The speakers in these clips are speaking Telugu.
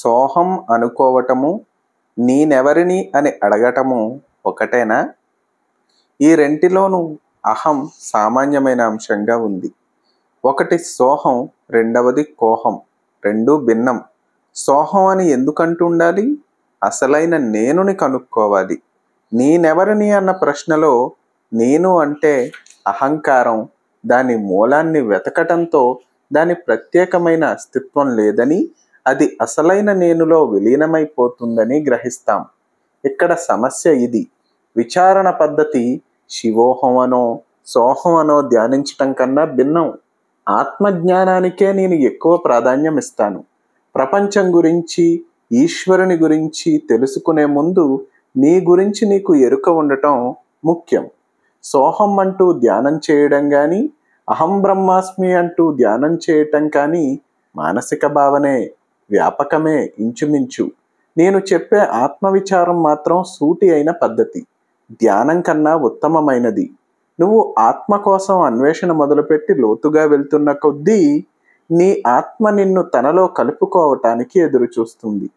సోహం అనుకోవటము నేనెవరిని అని అడగటము ఒకటేనా ఈ రెంటిలోనూ అహం సామాన్యమైన అంశంగా ఉంది ఒకటి సోహం రెండవది కోహం రెండూ భిన్నం సోహం అని ఎందుకంటూ ఉండాలి అసలైన నేనుని కనుక్కోవాలి నేనెవరిని అన్న ప్రశ్నలో నేను అంటే అహంకారం దాని మూలాన్ని వెతకటంతో దాని ప్రత్యేకమైన అస్తిత్వం లేదని అది అసలైన నేనులో విలీనమైపోతుందని గ్రహిస్తాం ఇక్కడ సమస్య ఇది విచారణ పద్ధతి శివోహమనో సోహమనో ధ్యానించటం కన్నా భిన్నం ఆత్మజ్ఞానానికే నేను ఎక్కువ ప్రాధాన్యం ఇస్తాను ప్రపంచం గురించి ఈశ్వరుని గురించి తెలుసుకునే ముందు నీ గురించి నీకు ఎరుక ఉండటం ముఖ్యం సోహం అంటూ ధ్యానం చేయడం కానీ అహం బ్రహ్మాస్మి అంటూ ధ్యానం చేయటం కానీ మానసిక భావనే వ్యాపకమే ఇంచుమించు నేను చెప్పే ఆత్మవిచారం మాత్రం సూటి అయిన పద్ధతి ధ్యానం కన్నా ఉత్తమమైనది నువ్వు ఆత్మ కోసం అన్వేషణ మొదలుపెట్టి లోతుగా వెళ్తున్న కొద్దీ నీ ఆత్మ నిన్ను తనలో కలుపుకోవటానికి ఎదురుచూస్తుంది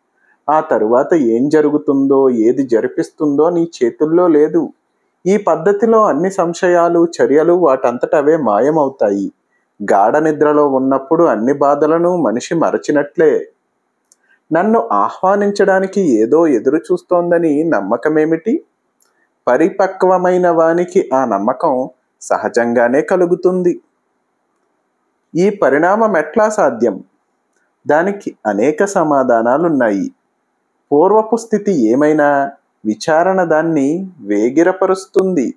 ఆ తరువాత ఏం జరుగుతుందో ఏది జరిపిస్తుందో నీ చేతుల్లో లేదు ఈ పద్ధతిలో అన్ని సంశయాలు చర్యలు వాటంతట అవే మాయమవుతాయి గాఢ నిద్రలో ఉన్నప్పుడు అన్ని బాధలను మనిషి మరచినట్లే నన్ను ఆహ్వానించడానికి ఏదో ఎదురు చూస్తోందని నమ్మకమేమిటి పరిపక్వమైన వానికి ఆ నమ్మకం సహజంగానే కలుగుతుంది ఈ పరిణామం ఎట్లా సాధ్యం దానికి అనేక సమాధానాలున్నాయి పూర్వపు స్థితి ఏమైనా విచారణ దాన్ని వేగిరపరుస్తుంది